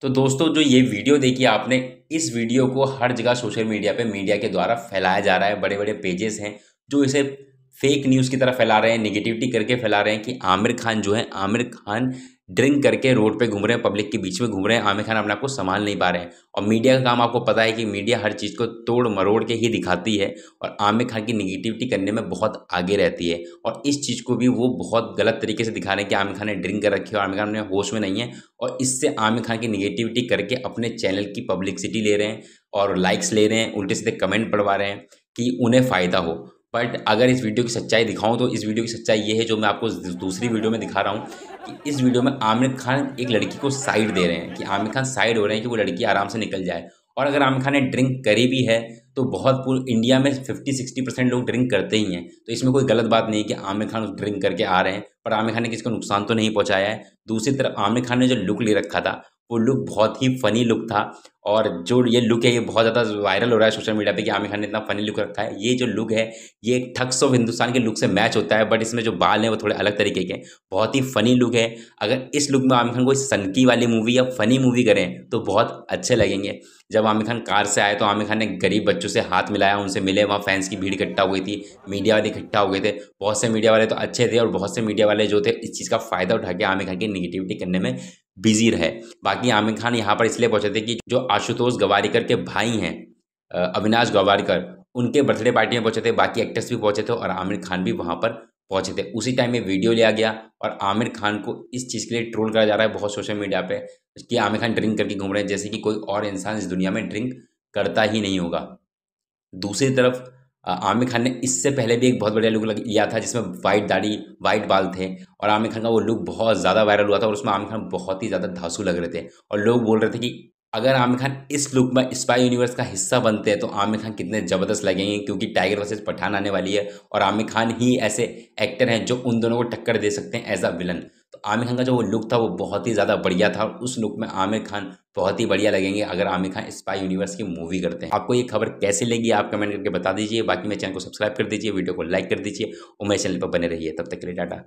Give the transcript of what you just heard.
तो दोस्तों जो ये वीडियो देखी आपने इस वीडियो को हर जगह सोशल मीडिया पे मीडिया के द्वारा फैलाया जा रहा है बड़े बड़े पेजेस हैं जो इसे फेक न्यूज़ की तरह फैला रहे हैं निगेटिविटी करके फैला रहे हैं कि आमिर खान जो है आमिर खान ड्रिंक करके रोड पे घूम रहे हैं पब्लिक के बीच में घूम रहे हैं आमिर खान अपने आपको संभाल नहीं पा रहे हैं और मीडिया का काम आपको पता है कि मीडिया हर चीज़ को तोड़ मरोड़ के ही दिखाती है और आमिर खान की निगेटिविटी करने में बहुत आगे रहती है और इस चीज़ को भी वो बहुत गलत तरीके से दिखा रहे हैं कि आमिर खान ने ड्रिंक कर रखी है और आमिर खान ने होश में नहीं है और इससे आमिर खान की निगेटिविटी करके अपने चैनल की पब्लिकसिटी ले रहे हैं और लाइक्स ले रहे हैं उल्टे सीधे कमेंट पढ़वा रहे हैं कि उन्हें फ़ायदा हो बट अगर इस वीडियो की सच्चाई दिखाऊं तो इस वीडियो की सच्चाई ये है जो मैं आपको दूसरी वीडियो में दिखा रहा हूँ कि इस वीडियो में आमिर खान एक लड़की को साइड दे रहे हैं कि आमिर खान साइड हो रहे हैं कि वो लड़की आराम से निकल जाए और अगर आमिर खान ने ड्रिंक करी भी है तो बहुत पूरे इंडिया में फिफ्टी सिक्सटी परसेंट लोग ड्रिंक करते ही हैं तो इसमें कोई गलत बात नहीं है कि आमिर खान ड्रिंक करके आ रहे हैं पर आमिर खान ने किसी को नुकसान तो नहीं पहुंचाया है दूसरी तरफ आमिर खान ने जो लुक ले रखा था वो लुक बहुत ही फ़नी लुक था और जो ये लुक है ये बहुत ज़्यादा वायरल हो रहा है सोशल मीडिया पे कि आमिर खान ने इतना फ़नी लुक रखा है ये जो लुक है ये एक ठग्स ऑफ हिंदुस्तान के लुक से मैच होता है बट इसमें जो बाल हैं वो थोड़े अलग तरीके के हैं बहुत ही फ़नी लुक है अगर इस लुक में आमिर खान कोई सनकी वाली मूवी या फ़नी मूवी करें तो बहुत अच्छे लगेंगे जब आमिर खान कार से आए तो आमिर खान ने गरीब बच्चों से हाथ मिलाया उनसे मिले वहाँ फैंस की भीड़ इकट्ठा हुई थी मीडिया वाले इकट्ठा हो गए थे बहुत से मीडिया वाले तो अच्छे थे और बहुत से मीडिया वाले जो थे इस चीज़ का फ़ायदा उठा के आमिर खान की निगेटिविटी करने में बिजी रहे बाकी आमिर खान यहाँ पर इसलिए पहुँचे थे कि जो आशुतोष गवारीकर के भाई हैं अविनाश गवारीकर उनके बर्थडे पार्टी में पहुँचे थे बाकी एक्टर्स भी पहुँचे थे और आमिर खान भी वहाँ पर पहुँचे थे उसी टाइम में वीडियो लिया गया और आमिर खान को इस चीज़ के लिए ट्रोल करा जा रहा है बहुत सोशल मीडिया पर कि आमिर खान ड्रिंक करके घूम रहे हैं जैसे कि कोई और इंसान इस दुनिया में ड्रिंक करता ही नहीं होगा दूसरी तरफ आमिर खान ने इससे पहले भी एक बहुत बढ़िया लुक लिया था जिसमें वाइट दाढ़ी वाइट बाल थे और आमिर खान का वो लुक बहुत ज़्यादा वायरल हुआ था और उसमें आमिर खान बहुत ही ज़्यादा धासू लग रहे थे और लोग बोल रहे थे कि अगर आमिर खान इस लुक में स्पाई यूनिवर्स का हिस्सा बनते हैं तो आमिर खान कितने ज़बरदस्त लगेंगे क्योंकि टाइगर वर्सेज पठान आने वाली है और आमिर खान ही ऐसे एक्टर हैं जो उन दोनों को टक्कर दे सकते हैं as a villain Aamir Khan का जो वो लुक था वो बहुत ही ज़्यादा बढ़िया था उस लुक में आमिर खान बहुत ही बढ़िया लगेंगे अगर आमिर खान स्पाई यूनिवर्स की मूवी करते हैं आपको ये खबर कैसे लगी आप कमेंट करके बता दीजिए बाकी मेरे चैनल को सब्सक्राइब कर दीजिए वीडियो को लाइक कर दीजिए और मेरे चैनल पर बने रहिए तब तक के लिए डाटा